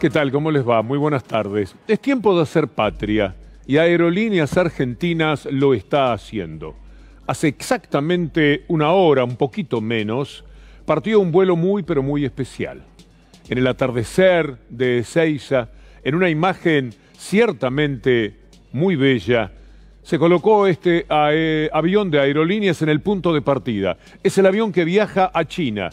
¿Qué tal? ¿Cómo les va? Muy buenas tardes. Es tiempo de hacer patria y Aerolíneas Argentinas lo está haciendo. Hace exactamente una hora, un poquito menos, partió un vuelo muy pero muy especial. En el atardecer de Ezeiza, en una imagen ciertamente muy bella, se colocó este avión de aerolíneas en el punto de partida. Es el avión que viaja a China.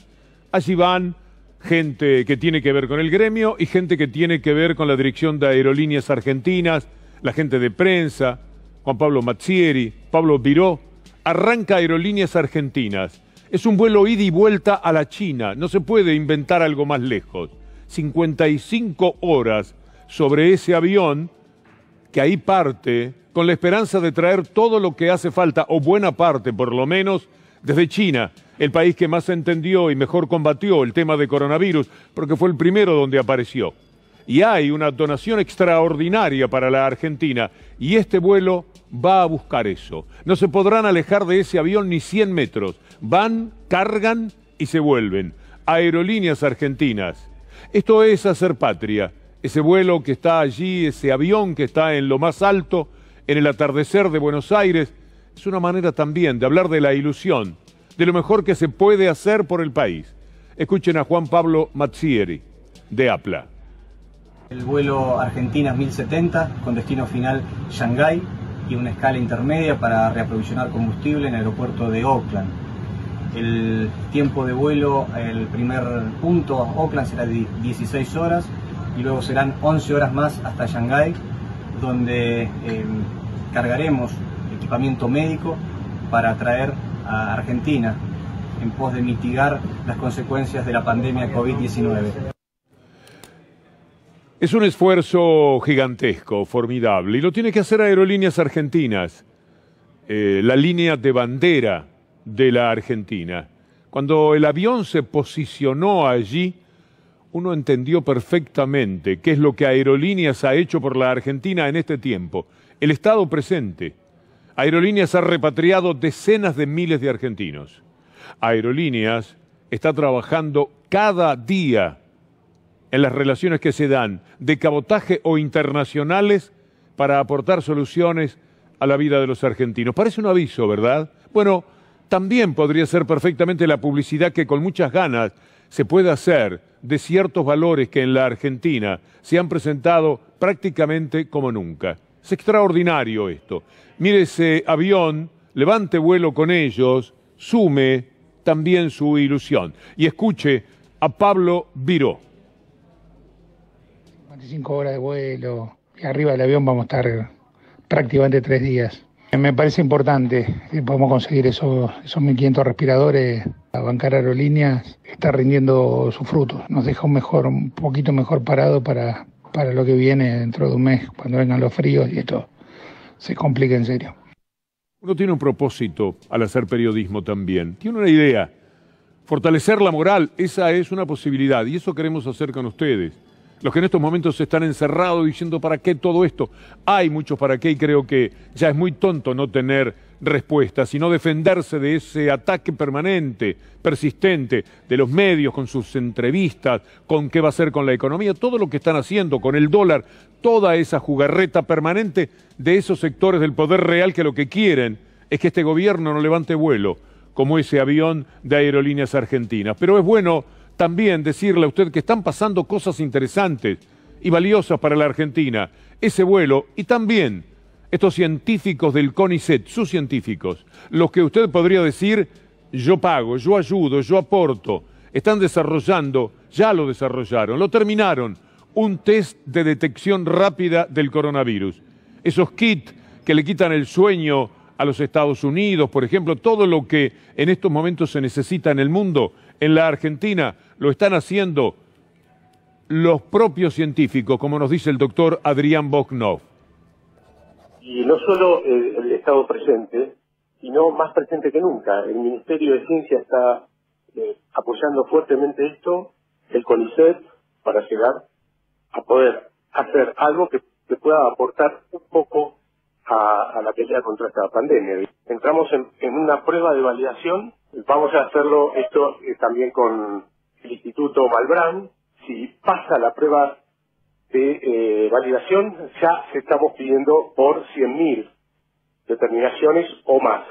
Allí van gente que tiene que ver con el gremio y gente que tiene que ver con la dirección de Aerolíneas Argentinas, la gente de prensa, Juan Pablo Mazzieri, Pablo Piró, Arranca Aerolíneas Argentinas. Es un vuelo ida y vuelta a la China. No se puede inventar algo más lejos. 55 horas sobre ese avión que ahí parte con la esperanza de traer todo lo que hace falta, o buena parte por lo menos, desde China el país que más entendió y mejor combatió el tema de coronavirus, porque fue el primero donde apareció. Y hay una donación extraordinaria para la Argentina, y este vuelo va a buscar eso. No se podrán alejar de ese avión ni 100 metros. Van, cargan y se vuelven. Aerolíneas Argentinas. Esto es hacer patria. Ese vuelo que está allí, ese avión que está en lo más alto, en el atardecer de Buenos Aires, es una manera también de hablar de la ilusión de lo mejor que se puede hacer por el país. Escuchen a Juan Pablo Mazzieri, de APLA. El vuelo Argentina 1070 con destino final Shanghái y una escala intermedia para reaprovisionar combustible en el aeropuerto de Oakland. El tiempo de vuelo, el primer punto a Oakland será de 16 horas y luego serán 11 horas más hasta Shanghái, donde eh, cargaremos equipamiento médico para traer Argentina en pos de mitigar las consecuencias de la pandemia COVID-19. Es un esfuerzo gigantesco, formidable, y lo tiene que hacer Aerolíneas Argentinas, eh, la línea de bandera de la Argentina. Cuando el avión se posicionó allí, uno entendió perfectamente qué es lo que Aerolíneas ha hecho por la Argentina en este tiempo. El Estado presente, Aerolíneas ha repatriado decenas de miles de argentinos. Aerolíneas está trabajando cada día en las relaciones que se dan de cabotaje o internacionales para aportar soluciones a la vida de los argentinos. Parece un aviso, ¿verdad? Bueno, también podría ser perfectamente la publicidad que con muchas ganas se puede hacer de ciertos valores que en la Argentina se han presentado prácticamente como nunca. Es extraordinario esto. Mire ese avión, levante vuelo con ellos, sume también su ilusión. Y escuche a Pablo Viró. 25 horas de vuelo, y arriba del avión vamos a estar prácticamente tres días. Me parece importante que podamos conseguir esos, 1.500 respiradores. La bancar aerolíneas está rindiendo sus frutos. Nos deja mejor, un poquito mejor parado para, para lo que viene dentro de un mes, cuando vengan los fríos y esto se complica en serio. Uno tiene un propósito al hacer periodismo también, tiene una idea, fortalecer la moral, esa es una posibilidad y eso queremos hacer con ustedes. Los que en estos momentos están encerrados diciendo, ¿para qué todo esto? Hay muchos para qué y creo que ya es muy tonto no tener respuesta, sino defenderse de ese ataque permanente, persistente, de los medios con sus entrevistas, con qué va a hacer con la economía, todo lo que están haciendo con el dólar, toda esa jugarreta permanente de esos sectores del poder real que lo que quieren es que este gobierno no levante vuelo, como ese avión de aerolíneas argentinas. Pero es bueno también decirle a usted que están pasando cosas interesantes y valiosas para la Argentina. Ese vuelo y también estos científicos del CONICET, sus científicos, los que usted podría decir, yo pago, yo ayudo, yo aporto, están desarrollando, ya lo desarrollaron, lo terminaron, un test de detección rápida del coronavirus. Esos kits que le quitan el sueño a los Estados Unidos, por ejemplo, todo lo que en estos momentos se necesita en el mundo, en la Argentina, lo están haciendo los propios científicos, como nos dice el doctor Adrián Boknov. Y no solo el Estado presente, sino más presente que nunca. El Ministerio de Ciencia está eh, apoyando fuertemente esto, el CONICET, para llegar a poder hacer algo que, pueda aportar un poco a, a, la pelea contra esta pandemia. Entramos en, una prueba de validación, vamos a hacerlo esto eh, también con el Instituto Malbrán, si pasa la prueba de eh, validación ya se estamos pidiendo por 100.000 determinaciones o más.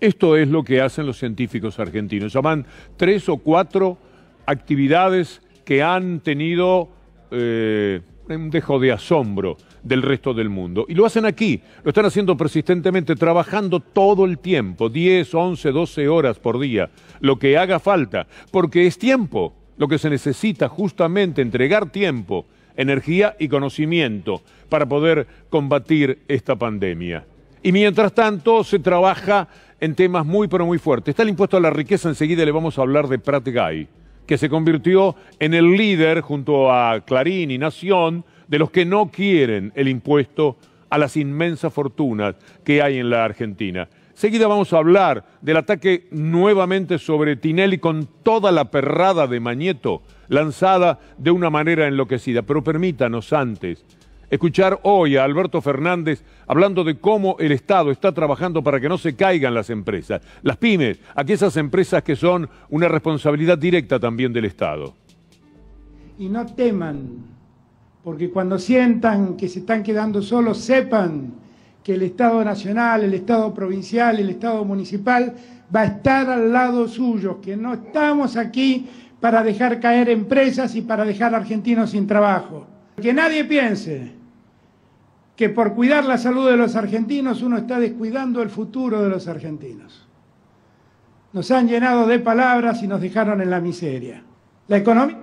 Esto es lo que hacen los científicos argentinos. Llaman tres o cuatro actividades que han tenido eh, un dejo de asombro del resto del mundo. Y lo hacen aquí, lo están haciendo persistentemente, trabajando todo el tiempo, 10, 11, 12 horas por día, lo que haga falta, porque es tiempo lo que se necesita justamente entregar tiempo, energía y conocimiento para poder combatir esta pandemia. Y mientras tanto se trabaja en temas muy pero muy fuertes. Está el impuesto a la riqueza, enseguida le vamos a hablar de Prat Gay, que se convirtió en el líder junto a Clarín y Nación de los que no quieren el impuesto a las inmensas fortunas que hay en la Argentina. Seguida vamos a hablar del ataque nuevamente sobre Tinelli con toda la perrada de Mañeto, lanzada de una manera enloquecida. Pero permítanos antes escuchar hoy a Alberto Fernández hablando de cómo el Estado está trabajando para que no se caigan las empresas, las pymes, aquellas empresas que son una responsabilidad directa también del Estado. Y no teman, porque cuando sientan que se están quedando solos, sepan que el Estado Nacional, el Estado Provincial, el Estado Municipal va a estar al lado suyo, que no estamos aquí para dejar caer empresas y para dejar argentinos sin trabajo. Que nadie piense que por cuidar la salud de los argentinos uno está descuidando el futuro de los argentinos. Nos han llenado de palabras y nos dejaron en la miseria. La economía...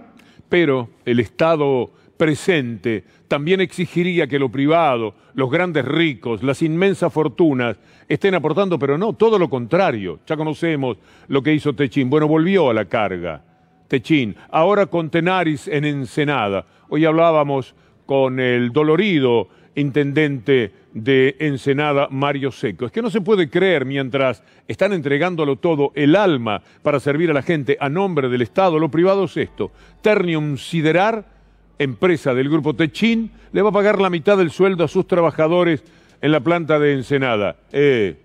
Pero el Estado presente también exigiría que lo privado, los grandes ricos, las inmensas fortunas estén aportando, pero no, todo lo contrario. Ya conocemos lo que hizo Techín. Bueno, volvió a la carga. Techín, ahora con Tenaris en Ensenada. Hoy hablábamos con el dolorido intendente de Ensenada, Mario Seco. Es que no se puede creer mientras están entregándolo todo, el alma, para servir a la gente a nombre del Estado, lo privado es esto, ternium siderar empresa del grupo Techín le va a pagar la mitad del sueldo a sus trabajadores en la planta de Ensenada. Eh,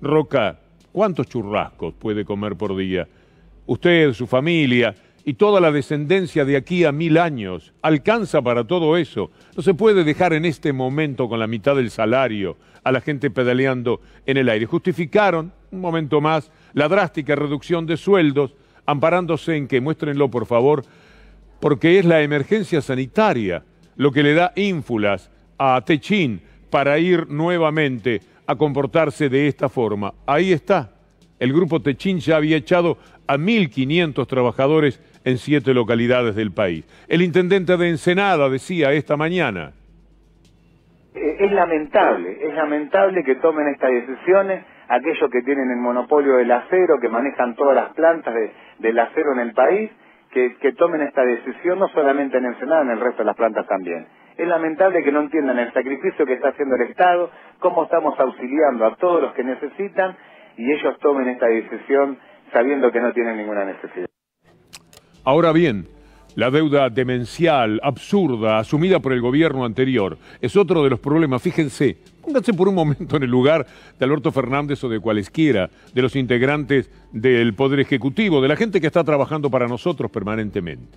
Roca, ¿cuántos churrascos puede comer por día? Usted, su familia y toda la descendencia de aquí a mil años, alcanza para todo eso. No se puede dejar en este momento con la mitad del salario a la gente pedaleando en el aire. Justificaron, un momento más, la drástica reducción de sueldos, amparándose en que, muéstrenlo por favor, porque es la emergencia sanitaria lo que le da ínfulas a Techín para ir nuevamente a comportarse de esta forma. Ahí está. El grupo Techín ya había echado a 1.500 trabajadores en siete localidades del país. El intendente de Ensenada decía esta mañana. Eh, es lamentable, es lamentable que tomen estas decisiones aquellos que tienen el monopolio del acero, que manejan todas las plantas del acero en el país, que, tomen esta decisión no solamente en Ensenada, en el resto de las plantas también. Es lamentable que no entiendan el sacrificio que está haciendo el Estado, cómo estamos auxiliando a todos los que necesitan y ellos tomen esta decisión sabiendo que no tienen ninguna necesidad. Ahora bien, la deuda demencial, absurda, asumida por el gobierno anterior, es otro de los problemas. Fíjense, pónganse por un momento en el lugar de Alberto Fernández o de cualesquiera, de los integrantes del Poder Ejecutivo, de la gente que está trabajando para nosotros permanentemente.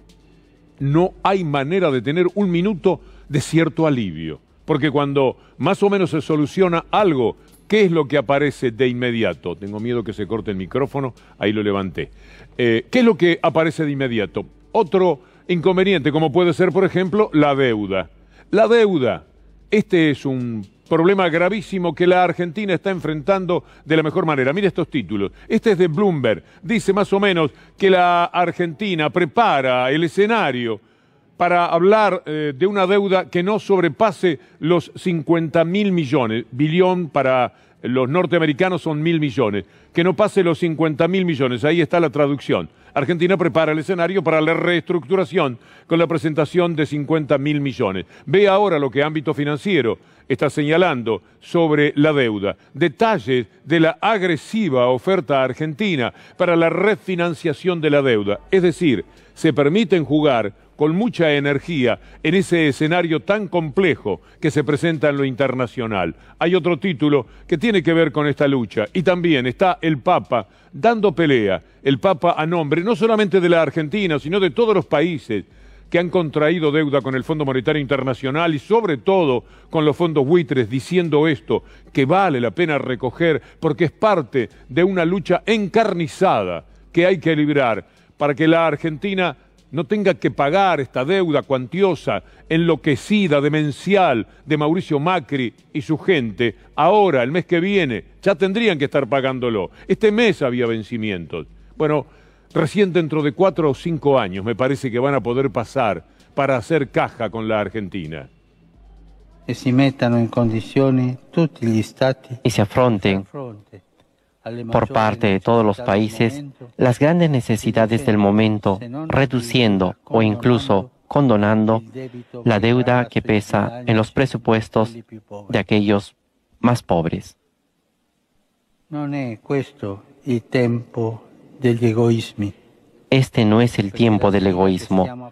No hay manera de tener un minuto de cierto alivio, porque cuando más o menos se soluciona algo, ¿Qué es lo que aparece de inmediato? Tengo miedo que se corte el micrófono, ahí lo levanté. Eh, ¿Qué es lo que aparece de inmediato? otro inconveniente, como puede ser, por ejemplo, la deuda. La deuda, este es un problema gravísimo que la Argentina está enfrentando de la mejor manera. Mire estos títulos. Este es de Bloomberg. Dice más o menos que la Argentina prepara el escenario para hablar eh, de una deuda que no sobrepase los 50 mil millones, billón para los norteamericanos son mil millones, que no pase los 50 mil millones, ahí está la traducción. Argentina prepara el escenario para la reestructuración con la presentación de 50 mil millones. Ve ahora lo que ámbito financiero está señalando sobre la deuda, detalles de la agresiva oferta argentina para la refinanciación de la deuda, es decir, se permiten jugar con mucha energía en ese escenario tan complejo que se presenta en lo internacional. Hay otro título que tiene que ver con esta lucha y también está el Papa dando pelea, el Papa a nombre no solamente de la Argentina, sino de todos los países que han contraído deuda con el Fondo Monetario Internacional y sobre todo con los fondos buitres diciendo esto que vale la pena recoger porque es parte de una lucha encarnizada que hay que librar para que la Argentina no tenga que pagar esta deuda cuantiosa, enloquecida, demencial, de Mauricio Macri y su gente, ahora, el mes que viene, ya tendrían que estar pagándolo. Este mes había vencimientos. Bueno, recién dentro de cuatro o cinco años me parece que van a poder pasar para hacer caja con la Argentina. si metan en condiciones tutti Y se afronten por parte de todos los países las grandes necesidades del momento, reduciendo o incluso condonando la deuda que pesa en los presupuestos de aquellos más pobres. Este no es el tiempo del egoísmo.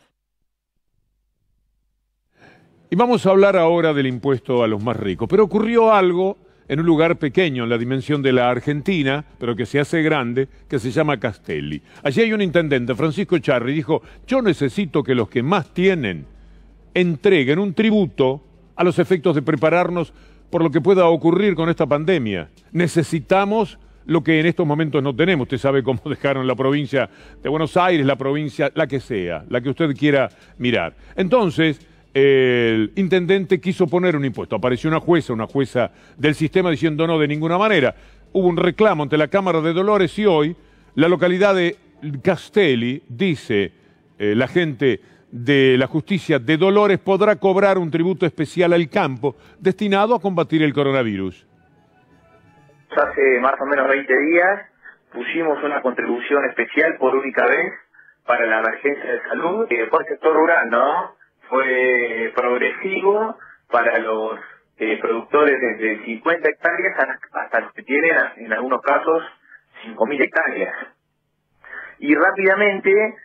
Y vamos a hablar ahora del impuesto a los más ricos. Pero ocurrió algo en un lugar pequeño en la dimensión de la Argentina, pero que se hace grande, que se llama Castelli. Allí hay un intendente, Francisco Charri, dijo, yo necesito que los que más tienen entreguen un tributo a los efectos de prepararnos por lo que pueda ocurrir con esta pandemia. Necesitamos lo que en estos momentos no tenemos. Usted sabe cómo dejaron la provincia de Buenos Aires, la provincia, la que sea, la que usted quiera mirar. Entonces, el intendente quiso poner un impuesto. Apareció una jueza, una jueza del sistema diciendo no de ninguna manera. Hubo un reclamo ante la Cámara de Dolores y hoy la localidad de Castelli dice eh, la gente de la justicia de Dolores podrá cobrar un tributo especial al campo destinado a combatir el coronavirus. Hace más o menos 20 días pusimos una contribución especial por única vez para la emergencia de salud y eh, el sector rural, ¿no? fue progresivo para los eh, productores desde 50 hectáreas hasta los que tienen en algunos casos 5.000 hectáreas. Y rápidamente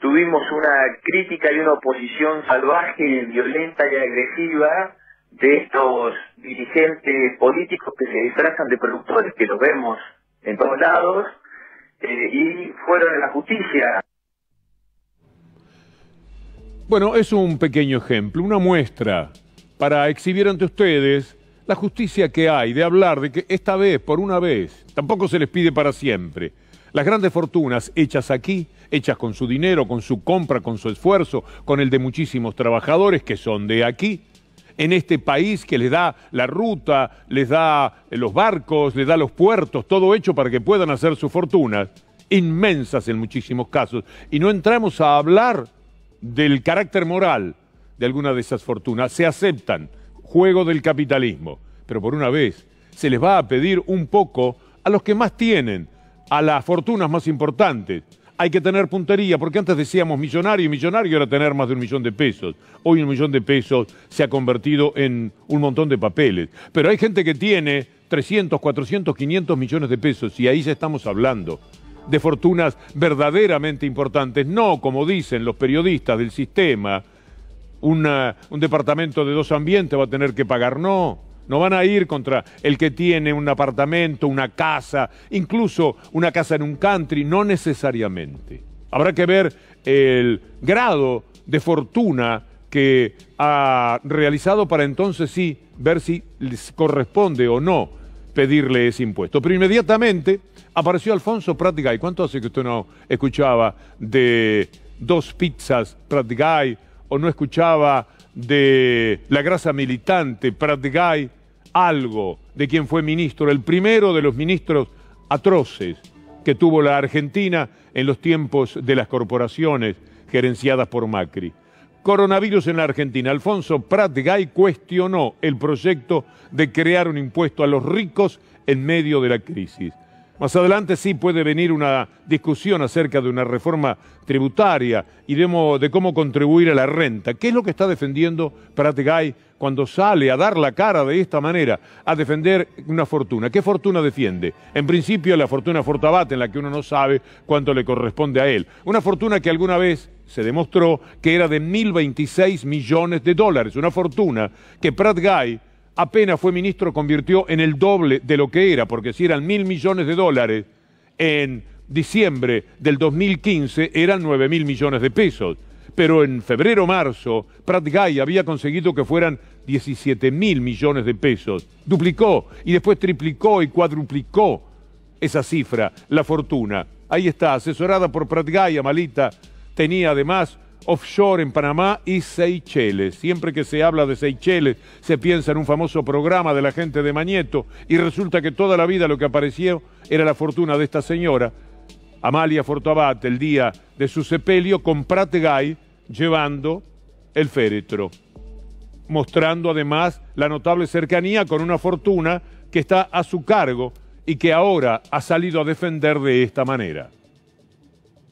tuvimos una crítica y una oposición salvaje, violenta y agresiva de estos dirigentes políticos que se disfrazan de productores, que los vemos en todos lados, eh, y fueron a la justicia bueno, es un pequeño ejemplo, una muestra para exhibir ante ustedes la justicia que hay de hablar de que esta vez, por una vez, tampoco se les pide para siempre. Las grandes fortunas hechas aquí, hechas con su dinero, con su compra, con su esfuerzo, con el de muchísimos trabajadores que son de aquí, en este país que les da la ruta, les da los barcos, les da los puertos, todo hecho para que puedan hacer sus fortunas, inmensas en muchísimos casos. Y no entramos a hablar del carácter moral de alguna de esas fortunas. Se aceptan, juego del capitalismo, pero por una vez se les va a pedir un poco a los que más tienen, a las fortunas más importantes. Hay que tener puntería, porque antes decíamos millonario y millonario era tener más de un millón de pesos. Hoy un millón de pesos se ha convertido en un montón de papeles. Pero hay gente que tiene 300, 400, 500 millones de pesos y ahí ya estamos hablando de fortunas verdaderamente importantes, no como dicen los periodistas del sistema, un departamento de dos ambientes va a tener que pagar, no, no van a ir contra el que tiene un apartamento, una casa, incluso una casa en un country, no necesariamente. Habrá que ver el grado de fortuna que ha realizado para entonces sí ver si les corresponde o no pedirle ese impuesto. Pero inmediatamente apareció Alfonso Pratgay. ¿Cuánto hace que usted no escuchaba de dos pizzas Pratgai o no escuchaba de la grasa militante Pratgay algo de quien fue ministro, el primero de los ministros atroces que tuvo la Argentina en los tiempos de las corporaciones gerenciadas por Macri? Coronavirus en la Argentina. Alfonso Pratgay cuestionó el proyecto de crear un impuesto a los ricos en medio de la crisis. Más adelante sí puede venir una discusión acerca de una reforma tributaria y de, cómo contribuir a la renta. ¿Qué es lo que está defendiendo Prat-Gay cuando sale a dar la cara de esta manera, a defender una fortuna? ¿Qué fortuna defiende? En principio la fortuna Fortabat, en la que uno no sabe cuánto le corresponde a él. Una fortuna que alguna vez se demostró que era de 1.026 millones de dólares. Una fortuna que Prat-Gay apenas fue ministro, convirtió en el doble de lo que era, porque si eran mil millones de dólares en diciembre del 2015, eran nueve mil millones de pesos. Pero en febrero-marzo, Prat Gay había conseguido que fueran 17 mil millones de pesos. Duplicó y después triplicó y cuadruplicó esa cifra, la fortuna. Ahí está, asesorada por Prat Gay, Amalita, tenía además offshore en Panamá y Seychelles. Siempre que se habla de Seychelles, se piensa en un famoso programa de la gente de Mañeto y resulta que toda la vida lo que apareció era la fortuna de esta señora, Amalia Fortabat, el día de su sepelio con Prategay llevando el féretro, mostrando además la notable cercanía con una fortuna que está a su cargo y que ahora ha salido a defender de esta manera.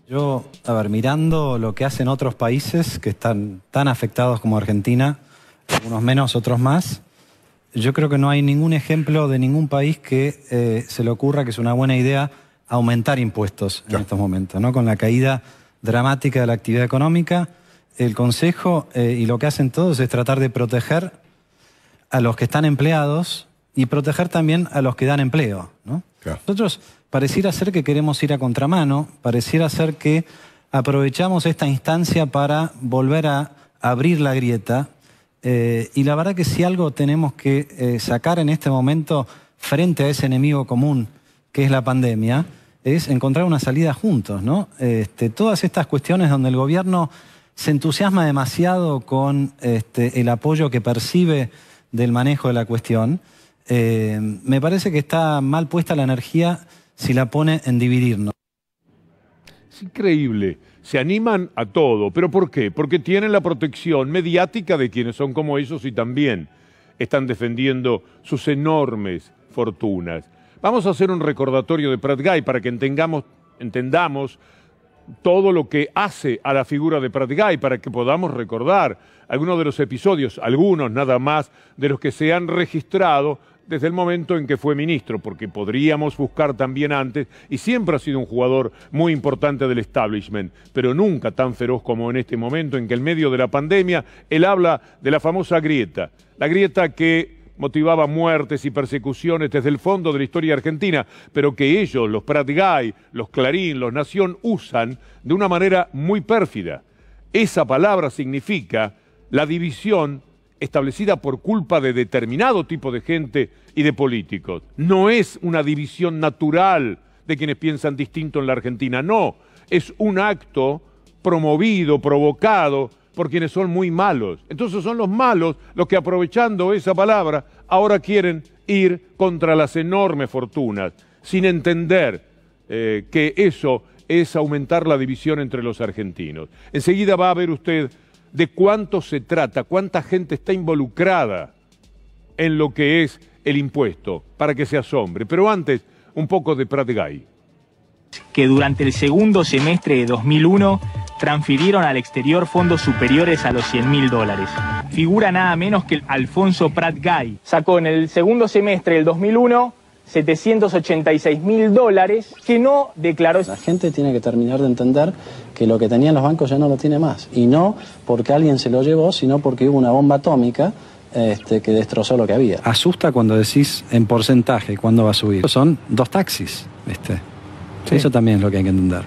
Yo, a ver, mirando lo que hacen otros países que están tan afectados como Argentina, algunos menos, otros más, yo creo que no hay ningún ejemplo de ningún país que eh, se le ocurra que es una buena idea aumentar impuestos en estos momentos, ¿no? Con la caída dramática de la actividad económica, el Consejo eh, y lo que hacen todos es tratar de proteger a los que están empleados y proteger también a los que dan empleo, ¿no? pareciera ser que queremos ir a contramano, pareciera ser que aprovechamos esta instancia para volver a abrir la grieta. Eh, y la verdad que si algo tenemos que eh, sacar en este momento frente a ese enemigo común que es la pandemia, es encontrar una salida juntos, ¿no? Este, todas estas cuestiones donde el gobierno se entusiasma demasiado con este, el apoyo que percibe del manejo de la cuestión, eh, me parece que está mal puesta la energía si la pone en dividirnos. Es increíble. Se animan a todo. ¿Pero por qué? Porque tienen la protección mediática de quienes son como ellos y también están defendiendo sus enormes fortunas. Vamos a hacer un recordatorio de Pratt para que entendamos, entendamos todo lo que hace a la figura de Pratt para que podamos recordar algunos de los episodios, algunos nada más, de los que se han registrado desde el momento en que fue ministro, porque podríamos buscar también antes, y siempre ha sido un jugador muy importante del establishment, pero nunca tan feroz como en este momento en que en medio de la pandemia él habla de la famosa grieta, la grieta que motivaba muertes y persecuciones desde el fondo de la historia argentina, pero que ellos, los Prat los Clarín, los Nación, usan de una manera muy pérfida. Esa palabra significa la división establecida por culpa de determinado tipo de gente y de políticos. No es una división natural de quienes piensan distinto en la Argentina, no, es un acto promovido, provocado por quienes son muy malos. Entonces son los malos los que aprovechando esa palabra ahora quieren ir contra las enormes fortunas, sin entender eh, que eso es aumentar la división entre los argentinos. Enseguida va a ver usted de cuánto se trata, cuánta gente está involucrada en lo que es el impuesto, para que se asombre. Pero antes, un poco de Prat Gay. Que durante el segundo semestre de 2001 transfirieron al exterior fondos superiores a los 100 mil dólares. Figura nada menos que Alfonso Prat Gay. Sacó en el segundo semestre del 2001 786 mil dólares que no declaró. La gente tiene que terminar de entender que lo que tenían los bancos ya no lo tiene más. Y no porque alguien se lo llevó, sino porque hubo una bomba atómica este, que destrozó lo que había. Asusta cuando decís en porcentaje cuándo va a subir. Son dos taxis, ¿viste? Eso también es lo que hay que entender.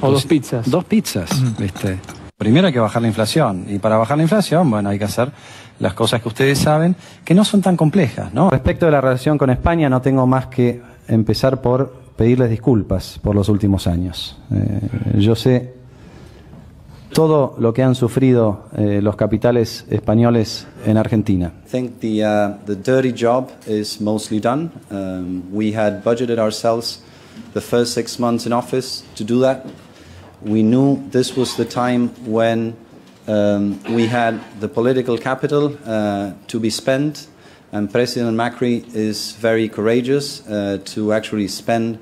O dos pizzas. Dos pizzas, este. Primero hay que bajar la inflación. Y para bajar la inflación, bueno, hay que hacer las cosas que ustedes saben, que no son tan complejas, ¿no? Respecto de la relación con España, no tengo más que empezar por pedirles disculpas por los últimos años. Eh, yo sé todo lo que han sufrido eh, los capitales españoles en Argentina. think the uh, the dirty job is mostly done. Um, we had budgeted ourselves the first six months in office to do that. We knew this was the time when Um, we had the political capital uh, to be spent, and President Macri is very courageous uh, to actually spend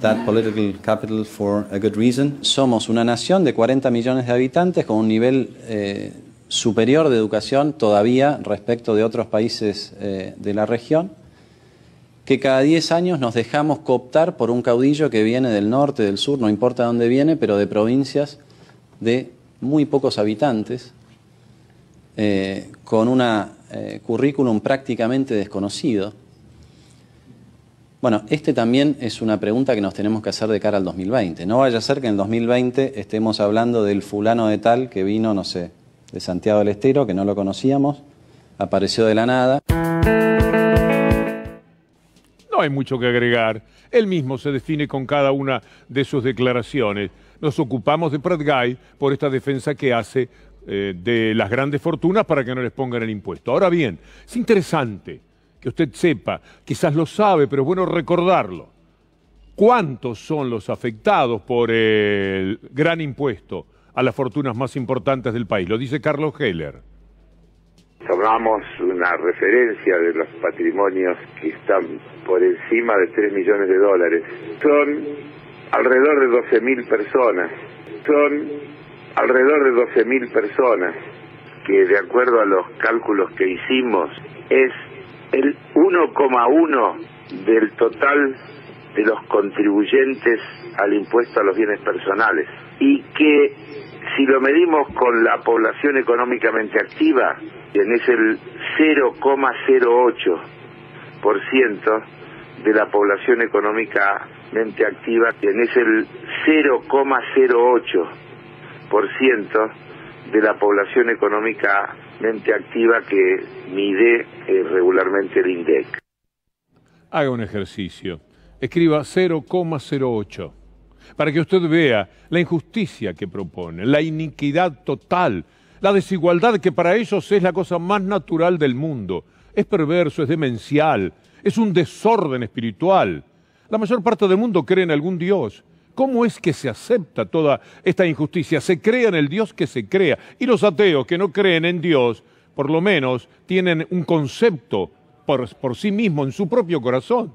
that political capital for a good reason. Somos una nación de 40 millones de habitantes con un nivel eh, superior de educación todavía respecto de otros países eh, de la región, que cada 10 años nos dejamos cooptar por un caudillo que viene del norte, del sur, no importa dónde viene, pero de provincias de muy pocos habitantes, eh, con un eh, currículum prácticamente desconocido. Bueno, este también es una pregunta que nos tenemos que hacer de cara al 2020. No vaya a ser que en el 2020 estemos hablando del fulano de tal que vino, no sé, de Santiago del Estero, que no lo conocíamos, apareció de la nada. No hay mucho que agregar. Él mismo se define con cada una de sus declaraciones nos ocupamos de Guy por esta defensa que hace eh, de las grandes fortunas para que no les pongan el impuesto. Ahora bien, es interesante que usted sepa, quizás lo sabe, pero es bueno recordarlo. ¿Cuántos son los afectados por el gran impuesto a las fortunas más importantes del país? Lo dice Carlos Heller. Tomamos una referencia de los patrimonios que están por encima de 3 millones de dólares. Son alrededor de 12.000 personas. Son alrededor de 12.000 personas, que de acuerdo a los cálculos que hicimos, es el 1,1 del total de los contribuyentes al impuesto a los bienes personales. Y que si lo medimos con la población económicamente activa, es el 0,08% de la población económica mente activa es el 0,08% de la población económica mente activa que mide eh, regularmente el INDEC. Haga un ejercicio. Escriba 0,08 para que usted vea la injusticia que propone, la iniquidad total, la desigualdad que para ellos es la cosa más natural del mundo. Es perverso, es demencial, es un desorden espiritual. La mayor parte del mundo cree en algún Dios. ¿Cómo es que se acepta toda esta injusticia? Se crea en el Dios que se crea. Y los ateos que no creen en Dios, por lo menos, tienen un concepto por, por sí mismo, en su propio corazón,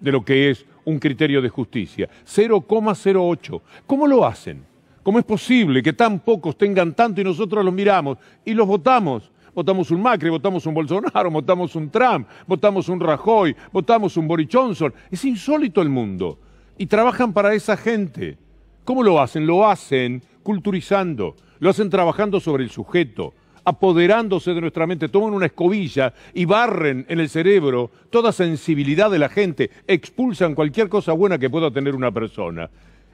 de lo que es un criterio de justicia. 0,08. ¿Cómo lo hacen? ¿Cómo es posible que tan pocos tengan tanto y nosotros los miramos y los votamos? Votamos un Macri, votamos un Bolsonaro, votamos un Trump, votamos un Rajoy, votamos un Boris Johnson. Es insólito el mundo. Y trabajan para esa gente. ¿Cómo lo hacen? Lo hacen culturizando, lo hacen trabajando sobre el sujeto, apoderándose de nuestra mente, toman una escobilla y barren en el cerebro toda sensibilidad de la gente, expulsan cualquier cosa buena que pueda tener una persona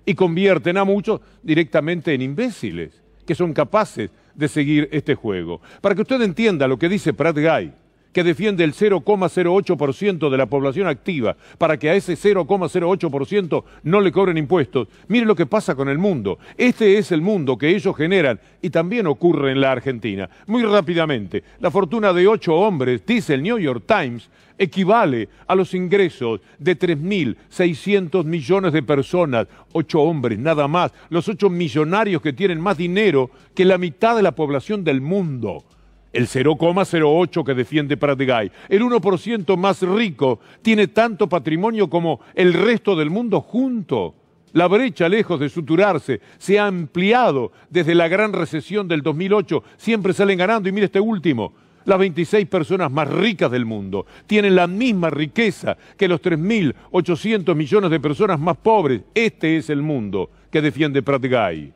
y convierten a muchos directamente en imbéciles, que son capaces de seguir este juego. Para que usted entienda lo que dice Pratt Guy, que defiende el 0,08% de la población activa para que a ese 0,08% no le cobren impuestos. Mire lo que pasa con el mundo. Este es el mundo que ellos generan y también ocurre en la Argentina. Muy rápidamente, la fortuna de ocho hombres, dice el New York Times, equivale a los ingresos de 3.600 millones de personas, ocho hombres nada más, los ocho millonarios que tienen más dinero que la mitad de la población del mundo. El 0,08 que defiende Pratigay, el 1% más rico, tiene tanto patrimonio como el resto del mundo junto. La brecha, lejos de suturarse, se ha ampliado desde la gran recesión del 2008. Siempre salen ganando. Y mire este último, las 26 personas más ricas del mundo tienen la misma riqueza que los 3.800 millones de personas más pobres. Este es el mundo que defiende Pratgay.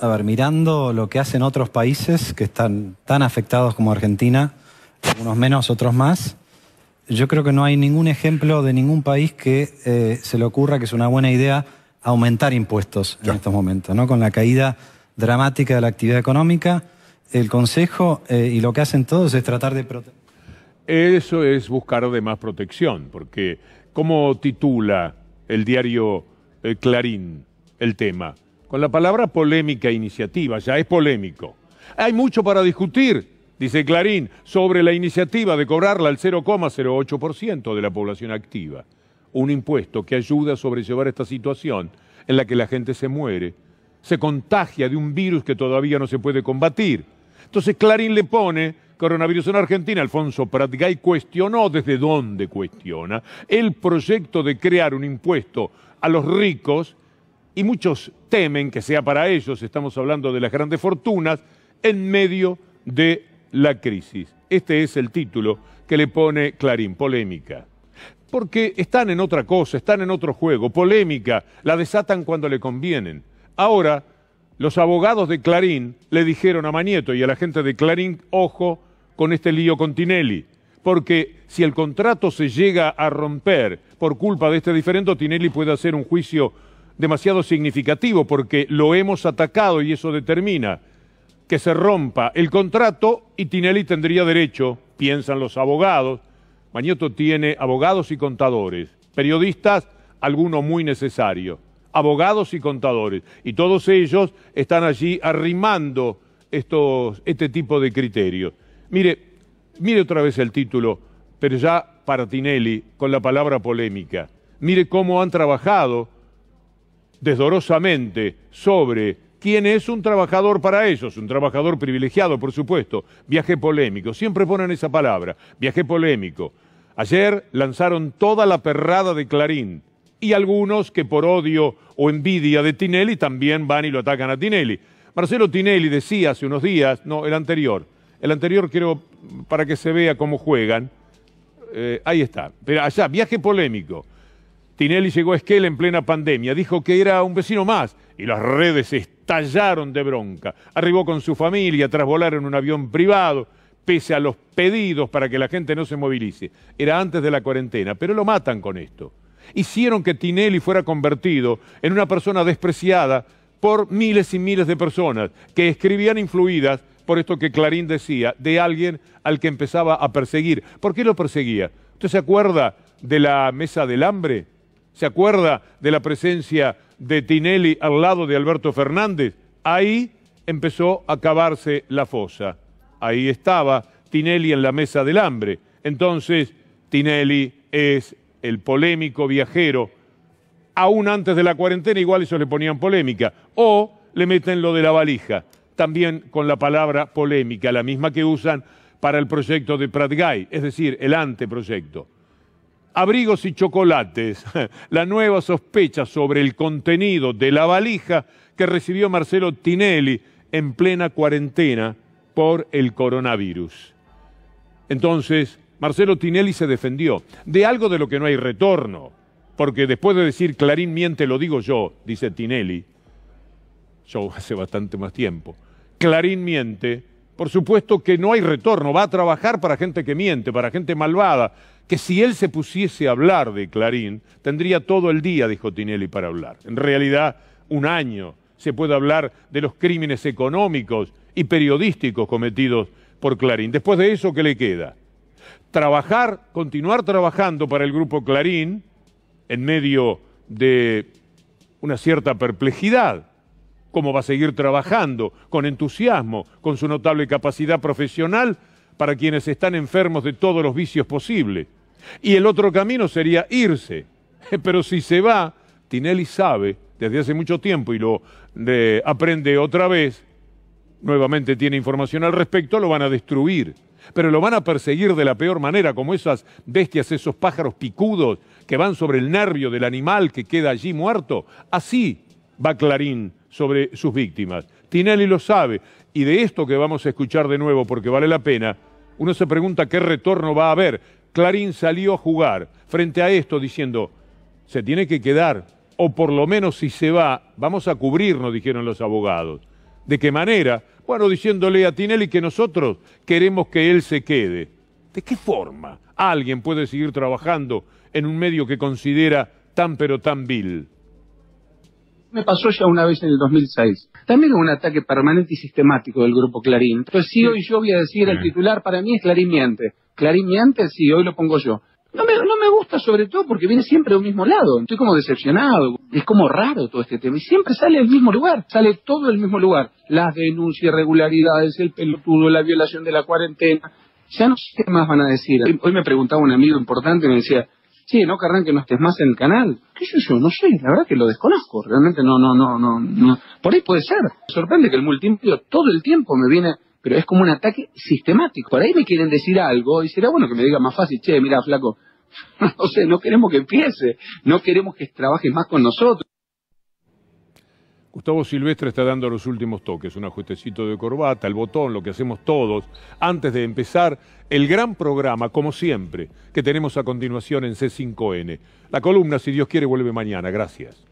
A ver, mirando lo que hacen otros países que están tan afectados como Argentina, unos menos, otros más, yo creo que no hay ningún ejemplo de ningún país que eh, se le ocurra que es una buena idea aumentar impuestos en estos momentos, ¿no? Con la caída dramática de la actividad económica, el Consejo eh, y lo que hacen todos es tratar de proteger. Eso es buscar de más protección, porque ¿cómo titula el diario eh, Clarín el tema? Con la palabra polémica e iniciativa, ya es polémico. Hay mucho para discutir, dice Clarín, sobre la iniciativa de cobrarla al 0,08% de la población activa. Un impuesto que ayuda a sobrellevar esta situación en la que la gente se muere, se contagia de un virus que todavía no se puede combatir entonces Clarín le pone coronavirus en Argentina, Alfonso Pratgay cuestionó, desde dónde cuestiona, el proyecto de crear un impuesto a los ricos, y muchos temen que sea para ellos, estamos hablando de las grandes fortunas, en medio de la crisis. Este es el título que le pone Clarín, polémica. Porque están en otra cosa, están en otro juego, polémica, la desatan cuando le convienen. Ahora los abogados de Clarín le dijeron a Mañeto y a la gente de Clarín, ojo con este lío con Tinelli, porque si el contrato se llega a romper por culpa de este diferendo, Tinelli puede hacer un juicio demasiado significativo porque lo hemos atacado y eso determina que se rompa el contrato y Tinelli tendría derecho, piensan los abogados. Mañeto tiene abogados y contadores, periodistas, algunos muy necesario abogados y contadores. Y todos ellos están allí arrimando este tipo de criterios. Mire, mire otra vez el título, pero ya para Tinelli, con la palabra polémica. Mire cómo han trabajado desdorosamente sobre quién es un trabajador para ellos, un trabajador privilegiado, por supuesto. Viaje polémico, siempre ponen esa palabra, viaje polémico. Ayer lanzaron toda la perrada de Clarín y algunos que por odio o envidia de Tinelli también van y lo atacan a Tinelli. Marcelo Tinelli decía hace unos días, no, el anterior, el anterior quiero para que se vea cómo juegan, eh, ahí está, pero allá, viaje polémico. Tinelli llegó a Esquel en plena pandemia, dijo que era un vecino más y las redes estallaron de bronca. Arribó con su familia tras volar en un avión privado, pese a los pedidos para que la gente no se movilice. Era antes de la cuarentena, pero lo matan con esto hicieron que Tinelli fuera convertido en una persona despreciada por miles y miles de personas que escribían influidas por esto que Clarín decía, de alguien al que empezaba a perseguir. ¿Por qué lo perseguía? ¿Usted se acuerda de la mesa del hambre? ¿Se acuerda de la presencia de Tinelli al lado de Alberto Fernández? Ahí empezó a cavarse la fosa. Ahí estaba Tinelli en la mesa del hambre. Entonces, Tinelli es el polémico viajero, aún antes de la cuarentena, igual eso le ponían polémica, o le meten lo de la valija, también con la palabra polémica, la misma que usan para el proyecto de Pratgay, es decir, el anteproyecto. Abrigos y chocolates, la nueva sospecha sobre el contenido de la valija que recibió Marcelo Tinelli en plena cuarentena por el coronavirus. Entonces, Marcelo Tinelli se defendió de algo de lo que no hay retorno, porque después de decir Clarín miente, lo digo yo, dice Tinelli, yo hace bastante más tiempo, Clarín miente, por supuesto que no hay retorno, va a trabajar para gente que miente, para gente malvada, que si él se pusiese a hablar de Clarín, tendría todo el día, dijo Tinelli, para hablar. En realidad, un año se puede hablar de los crímenes económicos y periodísticos cometidos por Clarín. Después de eso, ¿qué le queda? trabajar, continuar trabajando para el grupo Clarín en medio de una cierta perplejidad, cómo va a seguir trabajando con entusiasmo, con su notable capacidad profesional para quienes están enfermos de todos los vicios posibles. Y el otro camino sería irse. Pero si se va, Tinelli sabe desde hace mucho tiempo y lo aprende otra vez, nuevamente tiene información al respecto, lo van a destruir pero lo van a perseguir de la peor manera, como esas bestias, esos pájaros picudos que van sobre el nervio del animal que queda allí muerto. Así va Clarín sobre sus víctimas. Tinelli lo sabe, y de esto que vamos a escuchar de nuevo, porque vale la pena, uno se pregunta qué retorno va a haber. Clarín salió a jugar frente a esto diciendo, se tiene que quedar, o por lo menos si se va, vamos a cubrirnos, dijeron los abogados. ¿De qué manera? Bueno, diciéndole a Tinelli que nosotros queremos que él se quede. ¿De qué forma alguien puede seguir trabajando en un medio que considera tan pero tan vil? Me pasó ya una vez en el 2006. También un ataque permanente y sistemático del grupo Clarín. Entonces, si hoy yo voy a decir el titular, para mí es Clarín miente. Clarín miente, sí, hoy lo pongo yo. No me, gusta sobre todo porque viene siempre del un mismo lado. Estoy como decepcionado. Es como raro todo este tema. Y siempre sale del mismo lugar. Sale todo del mismo lugar. Las denuncias, irregularidades, el pelotudo, la violación de la cuarentena. Ya no sé qué más van a decir. Hoy me preguntaba un amigo importante y me decía, sí, no carran, que no estés más en el canal. ¿Qué sé yo? No sé, la verdad que lo desconozco. Realmente no, no, no, no. no. Por ahí puede ser. Me sorprende que el multimedio todo el tiempo me viene pero es como un ataque sistemático. Por ahí me quieren decir algo y será bueno que me diga más fácil, che, mira, flaco, no sé, no queremos que empiece, no queremos que trabajes más con nosotros. Gustavo Silvestre está dando los últimos toques, un ajustecito de corbata, el botón, lo que hacemos todos, antes de empezar el gran programa, como siempre, que tenemos a continuación en C5N. La columna, si Dios quiere, vuelve mañana. Gracias.